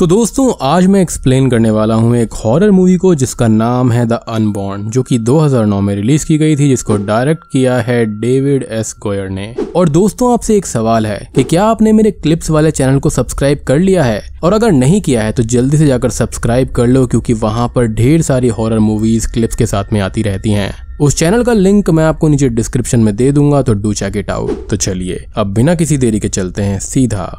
तो दोस्तों आज मैं एक्सप्लेन करने वाला हूँ एक हॉरर मूवी को जिसका नाम है द अनबॉर्न जो कि 2009 में रिलीज की गई थी जिसको डायरेक्ट किया है डेविड एस गोयर ने और दोस्तों आपसे एक सवाल है कि क्या आपने मेरे क्लिप्स वाले चैनल को सब्सक्राइब कर लिया है और अगर नहीं किया है तो जल्दी से जाकर सब्सक्राइब कर लो क्योंकि वहाँ पर ढेर सारी हॉरर मूवीज क्लिप्स के साथ में आती रहती हैं उस चैनल का लिंक मैं आपको नीचे डिस्क्रिप्शन में दे दूंगा तो डू चेक इट आउट तो चलिए अब बिना किसी देरी के चलते हैं सीधा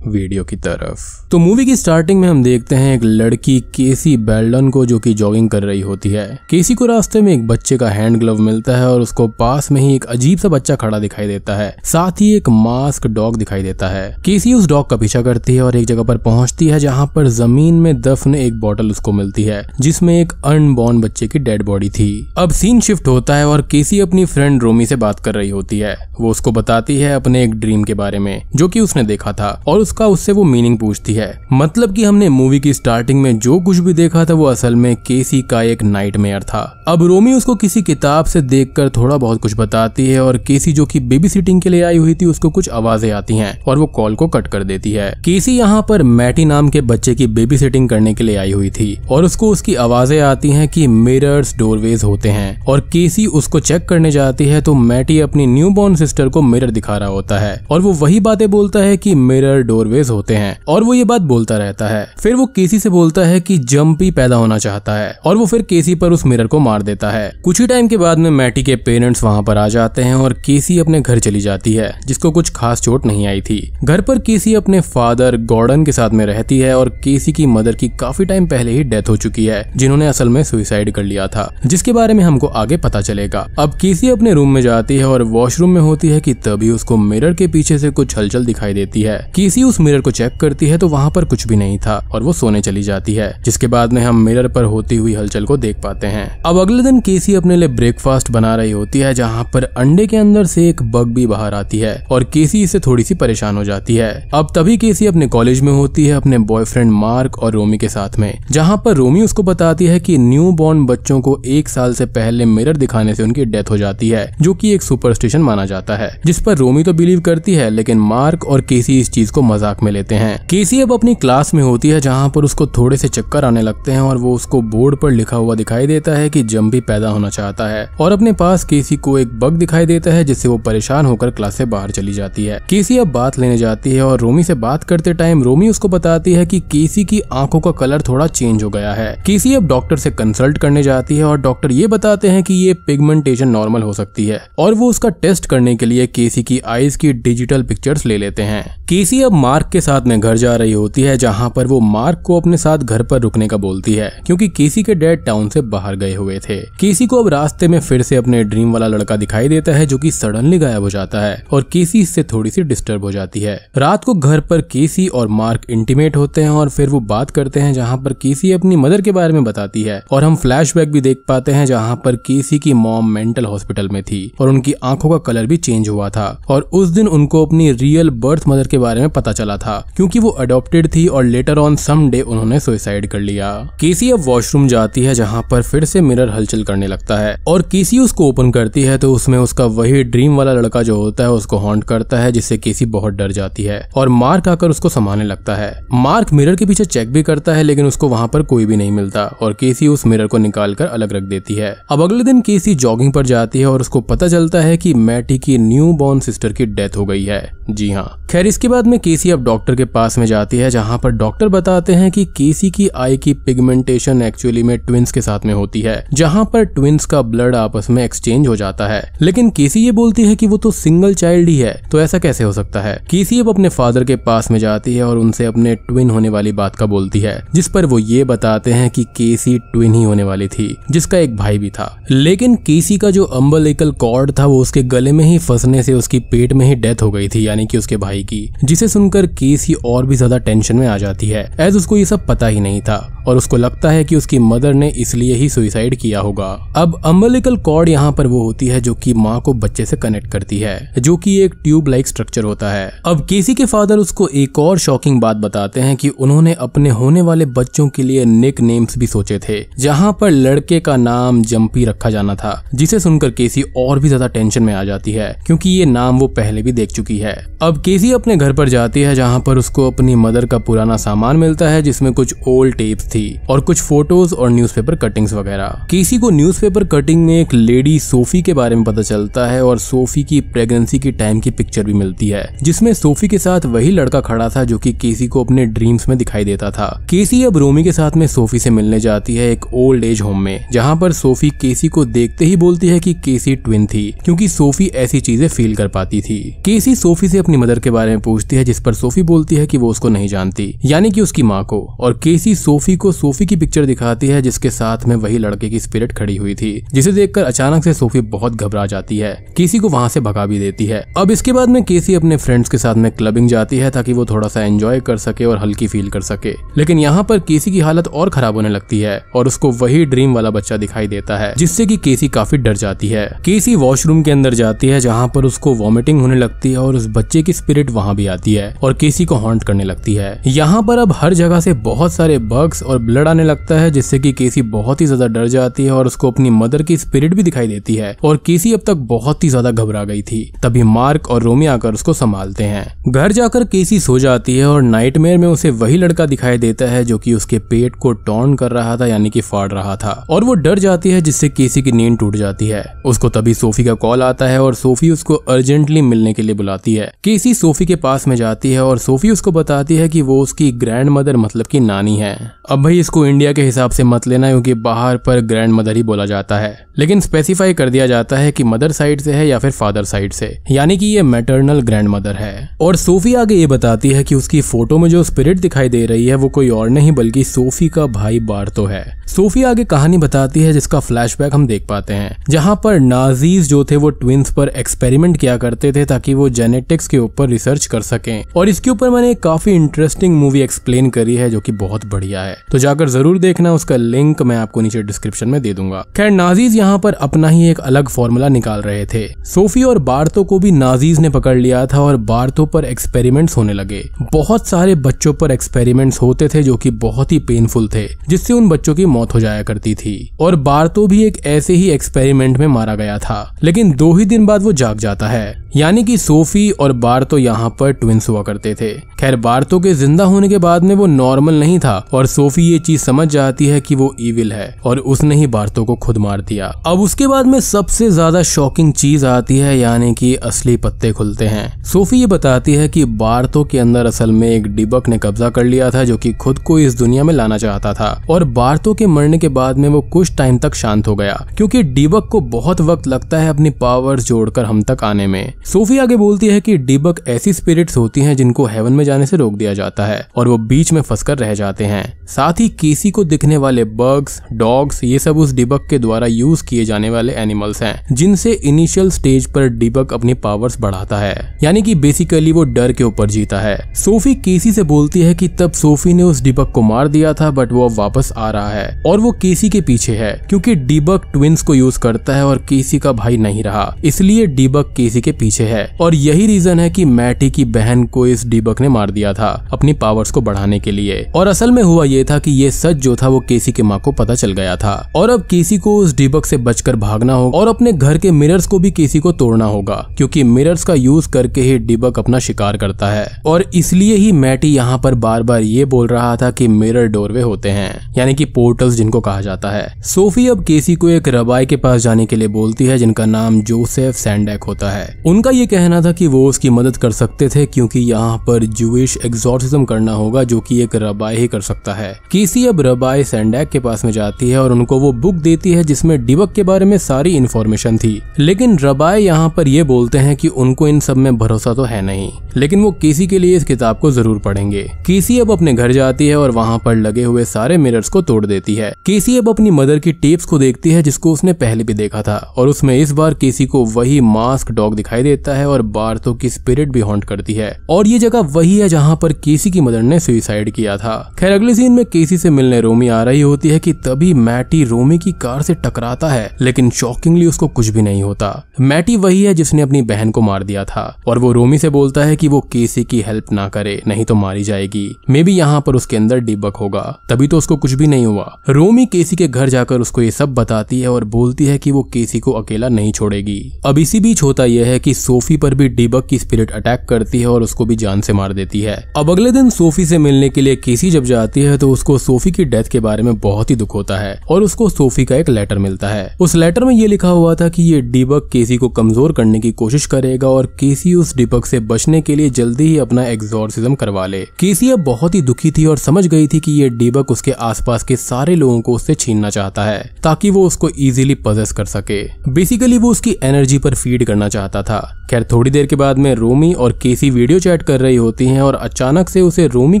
वीडियो की तरफ तो मूवी की स्टार्टिंग में हम देखते हैं एक लड़की केसी बेल्डन को जो कि जॉगिंग कर रही होती है केसी को रास्ते में एक बच्चे का हैंड ग्लव मिलता है और उसको पास में ही एक अजीब सा बच्चा खड़ा दिखाई देता है साथ ही एक मास्क डॉग दिखाई देता है केसी उस डॉग का पीछा करती है और एक जगह पर पहुंचती है जहां पर जमीन में दफ्न एक बॉटल उसको मिलती है जिसमे एक अनबॉर्न बच्चे की डेड बॉडी थी अब सीन शिफ्ट होता है और केसी अपनी फ्रेंड रोमी से बात कर रही होती है वो उसको बताती है अपने एक ड्रीम के बारे में जो की उसने देखा था और उस उसका उससे वो मीनिंग पूछती है मतलब कि हमने मूवी की स्टार्टिंग में जो कुछ भी देखा था वो असल में केसी का एक नाइट था अब रोमी उसको किसी किताब से देखकर थोड़ा बहुत कुछ बताती है और केसी जो की बेबी सिटिंग के लिए आई हुई थी उसको कुछ आवाजें आती है और वो कॉल को कट कर देती है केसी यहाँ पर मैटी नाम के बच्चे की बेबी सिटिंग करने के लिए आई हुई थी और उसको उसकी आवाजें आती है की मिरर्स डोरवेज होते हैं और केसी उसको चेक करने जाती है तो मैटी अपनी न्यू बॉर्न सिस्टर को मिरर दिखा रहा होता है और वो वही बातें बोलता है कि मिरर डोर फोरवेज होते हैं और वो ये बात बोलता रहता है फिर वो केसी से बोलता है कि जम्पी पैदा होना चाहता है और वो फिर केसी पर उस मिरर को मार देता है कुछ ही टाइम के बाद में मैटी के पेरेंट्स वहां पर आ जाते हैं और केसी अपने घर चली जाती है जिसको कुछ खास चोट नहीं आई थी घर पर केसी अपने फादर गॉर्डन के साथ में रहती है और केसी की मदर की काफी टाइम पहले ही डेथ हो चुकी है जिन्होंने असल में सुइसाइड कर लिया था जिसके बारे में हमको आगे पता चलेगा अब केसी अपने रूम में जाती है और वॉशरूम में होती है की तभी उसको मिरर के पीछे से कुछ हलचल दिखाई देती है केसी उस मिरर को चेक करती है तो वहाँ पर कुछ भी नहीं था और वो सोने चली जाती है जिसके बाद में हम मिरर पर होती हुई हलचल को देख पाते हैं अब अगले दिन केसी अपने लिए ब्रेकफास्ट बना रही होती है जहाँ पर अंडे के अंदर से एक बग भी बाहर आती है और केसी इसे थोड़ी सी परेशान हो जाती है अब तभी केसी अपने कॉलेज में होती है अपने बॉयफ्रेंड मार्क और रोमी के साथ में जहाँ पर रोमी उसको बताती है की न्यू बॉर्न बच्चों को एक साल से पहले मिरर दिखाने से उनकी डेथ हो जाती है जो की एक सुपरस्टिशन माना जाता है जिस पर रोमी तो बिलीव करती है लेकिन मार्क और केसी इस चीज को मजा मजाक में लेते हैं केसी अब अपनी क्लास में होती है जहाँ पर उसको थोड़े से चक्कर आने लगते हैं और वो उसको बोर्ड पर लिखा हुआ दिखाई देता है की जम भी पैदा होना चाहता है और अपने पास केसी को एक बग दिखाई देता है जिससे वो परेशान होकर क्लास से बाहर चली जाती है केसी अब बात लेने जाती है और रोमी से बात करते टाइम रोमी उसको बताती है की केसी की आंखों का कलर थोड़ा चेंज हो गया है केसी अब डॉक्टर से कंसल्ट करने जाती है और डॉक्टर ये बताते हैं कि ये पिगमेंटेशन नॉर्मल हो सकती है और वो उसका टेस्ट करने के लिए केसी की आईज की डिजिटल पिक्चर्स ले लेते हैं केसी अब मार्क के साथ में घर जा रही होती है जहां पर वो मार्क को अपने साथ घर पर रुकने का बोलती है क्योंकि केसी के डैड टाउन से बाहर गए हुए थे केसी को अब रास्ते में फिर से अपने ड्रीम वाला लड़का दिखाई देता है जो की सडनली गायब हो जाता है और केसी इससे थोड़ी सी डिस्टर्ब हो जाती है रात को घर पर केसी और मार्क इंटीमेट होते हैं और फिर वो बात करते हैं जहाँ पर केसी अपनी मदर के बारे में बताती है और हम फ्लैश भी देख पाते हैं जहाँ पर केसी की मॉम मेंटल हॉस्पिटल में थी और उनकी आंखों का कलर भी चेंज हुआ था और उस दिन उनको अपनी रियल बर्थ मदर के बारे में पता पता चला था क्योंकि वो अडोप्टेड थी और लेटर ऑन सम डे उन्होंने सुसाइड कर लिया केसी अब वॉशरूम जाती है जहाँ पर फिर से मिरर हलचल करने लगता है और केसी उसको ओपन करती है तो उसमें उसका वही ड्रीम वाला लड़का जो होता है उसको हॉन्ट करता है जिससे केसी बहुत डर जाती है और मार्क आकर उसको संभालने लगता है मार्क मिरर के पीछे चेक भी करता है लेकिन उसको वहां पर कोई भी नहीं मिलता और केसी उस मिरर को निकाल कर अलग रख देती है अब अगले दिन केसी जॉगिंग पर जाती है और उसको पता चलता है कि मैटी की न्यू बॉर्न सिस्टर की डेथ हो गई है जी हाँ खैर इसके बाद में केसी अब डॉक्टर के पास में जाती है जहां पर डॉक्टर बताते हैं कि केसी की आई की पिगमेंटेशन एक्चुअली में ट्विंस के साथ में होती है जहां पर ट्विंस का ब्लड आपस में एक्सचेंज हो जाता है लेकिन केसी ये बोलती है कि वो तो सिंगल चाइल्ड ही है तो ऐसा कैसे हो सकता है केसी अब अपने फादर के पास में जाती है और उनसे अपने ट्विन होने वाली बात का बोलती है जिस पर वो ये बताते हैं की केसी ट्विन ही होने वाली थी जिसका एक भाई भी था लेकिन केसी का जो अम्बल कॉर्ड था वो उसके गले में ही फंसने से उसकी पेट में ही डेथ हो गई थी यानी कि उसके भाई जाएगी जिसे सुनकर केसी और भी ज्यादा टेंशन में आ जाती है एज उसको ये सब पता ही नहीं था और उसको लगता है कि उसकी मदर ने इसलिए ही सुइसाइड किया होगा अब अम्बलिकल कॉर्ड यहाँ पर वो होती है जो कि माँ को बच्चे से कनेक्ट करती है जो कि एक ट्यूब लाइक स्ट्रक्चर होता है अब केसी के फादर उसको एक और शॉकिंग बात बताते हैं कि उन्होंने अपने होने वाले बच्चों के लिए निक नेम्स भी सोचे थे जहाँ पर लड़के का नाम जम्पी रखा जाना था जिसे सुनकर केसी और भी ज्यादा टेंशन में आ जाती है क्योंकि ये नाम वो पहले भी देख चुकी है अब केसी अपने घर पर जाती है जहाँ पर उसको अपनी मदर का पुराना सामान मिलता है जिसमें कुछ ओल्ड टेप्स थी और कुछ फोटोज और न्यूज़पेपर कटिंग्स वगैरह केसी को न्यूज़पेपर कटिंग में एक लेडी सोफी के बारे में पता चलता है और सोफी की प्रेगनेंसी की टाइम की पिक्चर भी मिलती है जिसमें सोफी के साथ वही लड़का खड़ा था जो कि केसी को अपने ड्रीम्स में दिखाई देता था केसी अब रोमी के साथ में सोफी से मिलने जाती है एक ओल्ड एज होम में जहाँ पर सोफी केसी को देखते ही बोलती है कि केसी ट्विन थी क्योंकि सोफी ऐसी चीजें फील कर पाती थी केसी सोफी से अपनी मदर के बारे में पूछती है जिस पर सोफी बोलती है कि वो उसको नहीं जानती यानी कि उसकी माँ को और केसी सोफी को सोफी की पिक्चर दिखाती है जिसके साथ में वही लड़के की स्पिरिट खड़ी हुई थी जिसे देखकर अचानक से सोफी बहुत घबरा जाती है केसी को वहां से भगा भी देती है अब इसके बाद में केसी अपने फ्रेंड्स के साथ में क्लबिंग जाती है ताकि वो थोड़ा सा एंजॉय कर सके और हल्की फील कर सके लेकिन यहाँ पर केसी की हालत और खराब होने लगती है और उसको वही ड्रीम वाला बच्चा दिखाई देता है जिससे की केसी काफी डर जाती है केसी वॉशरूम के अंदर जाती है जहाँ पर उसको वॉमिटिंग होने लगती है और उस बच्चे की स्पिरिट वहाँ भी आती है और केसी को हॉन्ट करने लगती है यहाँ पर अब हर जगह से बहुत सारे बग्स और और ब्लड आने लगता है जिससे कि केसी बहुत ही ज्यादा डर जाती है और उसको अपनी मदर की स्पिरिट भी दिखाई देती है और केसी अब तक बहुत ही ज्यादा घबरा गई थी तभी मार्क और रोमी आकर उसको संभालते हैं घर जाकर केसी सो जाती है और नाइट में उसे वही लड़का दिखाई देता है जो की उसके पेट को टॉर्न कर रहा था यानी की फाड़ रहा था और वो डर जाती है जिससे केसी की नींद टूट जाती है उसको तभी सोफी का कॉल आता है और सोफी उसको अर्जेंटली मिलने के लिए बुलाती है केसी सोफी के पास में जाती है और सोफी उसको बताती है कि वो उसकी ग्रैंड मदर मतलब की नानी है अब भाई इसको इंडिया के हिसाब से मत लेना क्योंकि बाहर पर ग्रैंड मदर ही बोला जाता है लेकिन स्पेसिफाई कर दिया जाता है कि मदर साइड से है या फिर फादर साइड से यानी कि ये मैटरनल ग्रैंड मदर है और सोफी आगे ये बताती है कि उसकी फोटो में जो स्पिरिट दिखाई दे रही है वो कोई और नहीं बल्कि सोफी का भाई बार्तो है सोफी आगे कहानी बताती है जिसका फ्लैश हम देख पाते हैं जहाँ पर नाजीज जो थे वो ट्विंस पर एक्सपेरिमेंट किया करते थे ताकि वो जेनेटिक्स के ऊपर रिसर्च कर सकें और इसके ऊपर मैंने काफी इंटरेस्टिंग मूवी एक्सप्लेन करी है जो की बहुत बढ़िया है तो जाकर जरूर देखना उसका लिंक मैं आपको नीचे डिस्क्रिप्शन में दे दूंगा खैर नाजीज यहाँ पर अपना ही एक अलग फॉर्मूला निकाल रहे थे सोफी और बारतो को भी नाजीज ने पकड़ लिया था और बारतो पर एक्सपेरिमेंट्स होने लगे बहुत सारे बच्चों पर एक्सपेरिमेंट्स होते थे जो की बहुत ही पेनफुल थे जिससे उन बच्चों की मौत हो जाया करती थी और बारतो भी एक ऐसे ही एक्सपेरिमेंट में मारा गया था लेकिन दो ही दिन बाद वो जाग जाता है यानी कि सोफी और बारतो यहाँ पर ट्विंस हुआ करते थे खैर बारतो के जिंदा होने के बाद में वो नॉर्मल नहीं था और सोफी यूफी ये चीज समझ जाती है कि वो इविल है और उसने ही बारतो को खुद मार दिया अब उसके बाद में सबसे ज्यादा शॉकिंग चीज आती है यानी कि असली पत्ते खुलते हैं सोफी ये बताती है कि बारतो के अंदर असल में एक डिबक ने कब्जा कर लिया था जो कि खुद को इस दुनिया में लाना चाहता था और बारतो के मरने के बाद में वो कुछ टाइम तक शांत हो गया क्योंकि डिबक को बहुत वक्त लगता है अपनी पावर जोड़कर हम तक आने में सोफी आगे बोलती है कि डिबक ऐसी स्पिरिट्स होती हैं जिनको हेवन में जाने से रोक दिया जाता है और वो बीच में फंसकर रह जाते हैं साथ ही केसी को दिखने वाले बर्ग्स डॉग्स ये सब उस डिबक के द्वारा यूज किए जाने वाले एनिमल्स हैं जिनसे इनिशियल स्टेज पर डिबक अपनी पावर्स बढ़ाता है यानी कि बेसिकली वो डर के ऊपर जीता है सोफी केसी से बोलती है कि तब सोफी ने उस डिबक को मार दिया था बट वो अब वापस आ रहा है और वो केसी के पीछे है क्योंकि डिबक ट्विंस को यूज करता है और केसी का भाई नहीं रहा इसलिए डिबक केसी के पीछे है और यही रीजन है की मैटी की बहन को इस डिबक ने मार दिया था अपनी पावर्स को बढ़ाने के लिए और असल में हुआ ये था था कि ये सच जो था वो केसी के माँ को पता चल गया था और अब केसी को उस डीबक से बचकर भागना होगा और अपने घर के मिरर्स को भी केसी को तोड़ना होगा क्योंकि मिरर्स का यूज करके ही डीबक अपना शिकार करता है और इसलिए ही मैटी यहाँ पर बार बार ये बोल रहा था की मिरर डोरवे होते हैं यानी की पोर्टल्स जिनको कहा जाता है सोफी अब केसी को एक रबाई के पास जाने के लिए बोलती है जिनका नाम जोसेफ सैंडेक होता है उनका ये कहना था कि वो उसकी मदद कर सकते थे क्योंकि यहाँ पर जूश एग्जॉर्सिज्म करना होगा जो कि एक रबाई ही कर सकता है केसी अब रबाई सैंडैक के पास में जाती है और उनको वो बुक देती है जिसमें डिबक के बारे में सारी इन्फॉर्मेशन थी लेकिन रबाई यहाँ पर ये बोलते हैं कि उनको इन सब में भरोसा तो है नहीं लेकिन वो केसी के लिए इस किताब को जरूर पढ़ेंगे केसी अब अपने घर जाती है और वहाँ पर लगे हुए सारे मिरर्स को तोड़ देती है केसी अब अपनी मदर की टेप्स को देखती है जिसको उसने पहले भी देखा था और उसमें इस बार केसी को वही मास्क डॉग दिखाई देता है और बारतो की स्पिरिट भी हॉन्ट करती है और ये जगह वही है जहाँ पर केसी की मदर ने सुइसाइड किया था खैर अगले सीन में केसी से मिलने रोमी आ रही होती है कि तभी मैटी रोमी की कार से टकराता है लेकिन शॉकिंगली उसको कुछ भी नहीं होता मैटी वही है जिसने अपनी बहन को मार दिया था और वो रोमी से बोलता है कि वो केसी की हेल्प ना करे नहीं तो मारी जाएगी मे बी यहाँ पर उसके अंदर डिबक होगा तभी तो उसको कुछ भी नहीं हुआ रोमी केसी के घर जाकर उसको ये सब बताती है और बोलती है कि वो केसी को अकेला नहीं छोड़ेगी अब इसी बीच होता यह है कि सोफी पर भी डिबक की स्पिरिट अटैक करती है और उसको भी जान से मार देती है अब अगले दिन सोफी से मिलने के लिए केसी जब जाती है तो उस उसको सोफी की डेथ के बारे में बहुत ही दुख होता है और उसको सोफी का एक लेटर मिलता है उस लेटर में ये लिखा हुआ था कि ये डीबक केसी को कमजोर करने की कोशिश करेगा और केसी उस डीबक से बचने के लिए जल्दी ही अपना एग्जोरसिज्म करवा ले केसी अब बहुत ही दुखी थी और समझ गई थी की ये डीबक उसके आसपास के सारे लोगों को उससे छीनना चाहता है ताकि वो उसको इजिली पजेस कर सके बेसिकली वो उसकी एनर्जी पर फीड करना चाहता था खैर थोड़ी देर के बाद में रोमी और केसी वीडियो चैट कर रही होती हैं और अचानक से उसे रोमी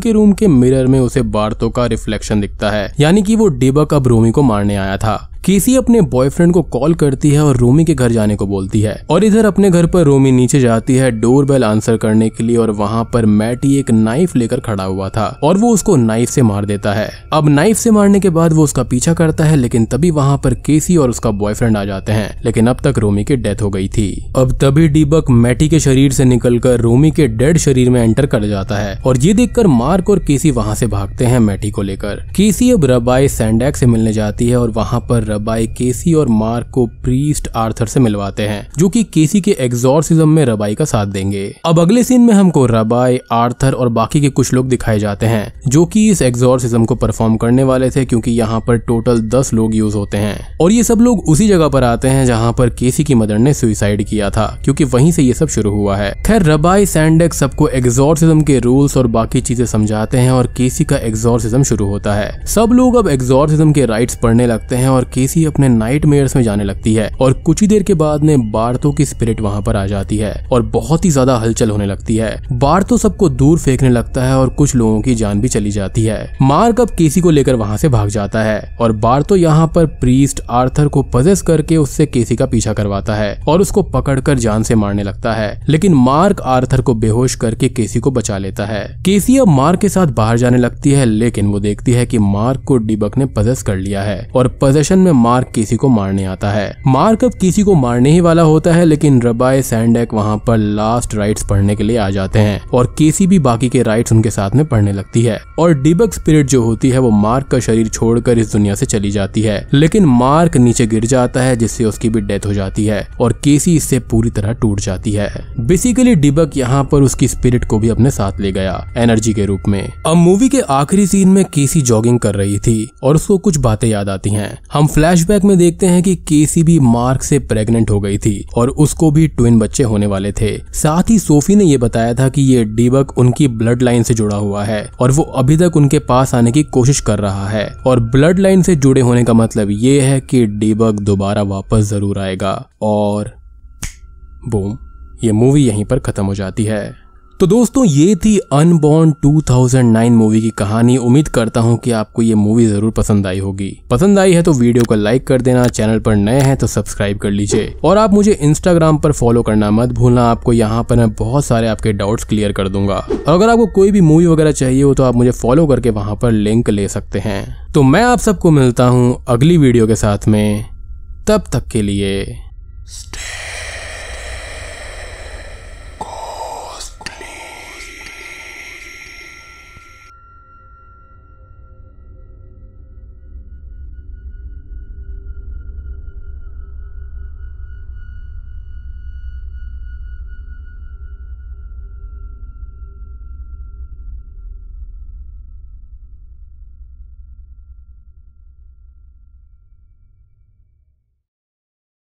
के रूम के मिरर में उसे बारतो का रिफ्लेक्शन दिखता है यानी कि वो डेबक अब रोमी को मारने आया था केसी अपने बॉयफ्रेंड को कॉल करती है और रोमी के घर जाने को बोलती है और इधर अपने घर पर रोमी नीचे जाती है डोर बेल आंसर करने के लिए और वहां पर मैटी एक नाइफ लेकर खड़ा हुआ था और वो उसको नाइफ से मार देता है अब नाइफ से मारने के बाद वो उसका पीछा करता है लेकिन तभी वहां पर केसी और उसका बॉयफ्रेंड आ जाते हैं लेकिन अब तक रोमी की डेथ हो गई थी अब तभी डीबक मैटी के शरीर से निकलकर रोमी के डेड शरीर में एंटर कर जाता है और ये देखकर मार्क और केसी वहां से भागते हैं मैटी को लेकर केसी अब रबाई सैंडैक से मिलने जाती है और वहां पर रबाई केसी और मार्क को प्रीस्ट आर्थर से मिलवाते हैं जो कि केसी के एग्जॉर्सिज्म में रबाई का साथ देंगे अब अगले सीन में हमको रबाई आर्थर और बाकी के कुछ लोग दिखाए जाते हैं जो कि इस एग्जॉर्सिज्म को परफॉर्म करने वाले थे क्योंकि यहाँ पर टोटल दस लोग यूज होते हैं और ये सब लोग उसी जगह पर आते हैं जहाँ पर केसी की मदर ने सुइसाइड किया था क्योंकि वहीं से ये सब शुरू हुआ है खैर रबाई सैंडेक सबको एग्जॉर्सिज्म के रूल्स और बाकी चीजें समझाते हैं और केसी का एग्जॉर्सिज्म शुरू होता है सब लोग अब एग्जॉर्सिज्म के राइट्स पढ़ने लगते हैं और केसी केसी अपने नाइट में जाने लगती है और कुछ ही देर के बाद में बारतो की स्पिरिट वहां पर आ जाती है और बहुत ही ज्यादा हलचल होने लगती है बारतो सबको दूर फेंकने लगता है और कुछ लोगों की जान भी चली जाती है मार्ग अब केसी को लेकर वहां से भाग जाता है और बारतो यहाँ पर प्रीस्ट आर्थर को पजेस करके उससे केसी का पीछा करवाता है और उसको पकड़कर जान से मारने लगता है लेकिन मार्क आर्थर को बेहोश करके केसी को बचा लेता है केसी अब मार्क के साथ बाहर जाने लगती है लेकिन वो देखती है कि मार्क को डिबक ने पजेस कर लिया है और पजेशन में में मार्क किसी को मारने आता है मार्क अब किसी को मारने ही वाला होता है लेकिन रबाए सैंडेक वहाँ पर लास्ट राइट पढ़ने के लिए आ जाते हैं और केसी भी बाकी के राइट उनके साथ में पढ़ने लगती है और डिबक स्पिरिट जो होती है वो मार्क का शरीर छोड़कर इस दुनिया से चली जाती है लेकिन मार्क नीचे गिर जाता है जिससे उसकी भी डेथ हो जाती है और केसी इससे पूरी तरह टूट जाती है बेसिकली डिबक यहाँ पर उसकी स्पिरिट को भी अपने साथ ले गया एनर्जी के रूप में अब मूवी के आखिरी सीन में केसी जॉगिंग कर रही थी और उसको कुछ बातें याद आती है हम फ्लैशबैक में देखते हैं कि केसी भी मार्क से प्रेग्नेंट हो गई थी और उसको भी ट्विन बच्चे होने वाले थे साथ ही सोफी ने यह बताया था कि ये डीबक उनकी ब्लड लाइन से जुड़ा हुआ है और वो अभी तक उनके पास आने की कोशिश कर रहा है और ब्लड लाइन से जुड़े होने का मतलब ये है कि डीबक दोबारा वापस जरूर आएगा और बूम ये मूवी यहीं पर खत्म हो जाती है तो दोस्तों ये थी अनबॉर्न 2009 मूवी की कहानी उम्मीद करता हूँ कि आपको ये मूवी जरूर पसंद आई होगी पसंद आई है तो वीडियो को लाइक कर देना चैनल पर नए हैं तो सब्सक्राइब कर लीजिए और आप मुझे इंस्टाग्राम पर फॉलो करना मत भूलना आपको यहाँ पर मैं बहुत सारे आपके डाउट्स क्लियर कर दूंगा और अगर आपको कोई भी मूवी वगैरह चाहिए हो तो आप मुझे फॉलो करके वहाँ पर लिंक ले सकते हैं तो मैं आप सबको मिलता हूँ अगली वीडियो के साथ में तब तक के लिए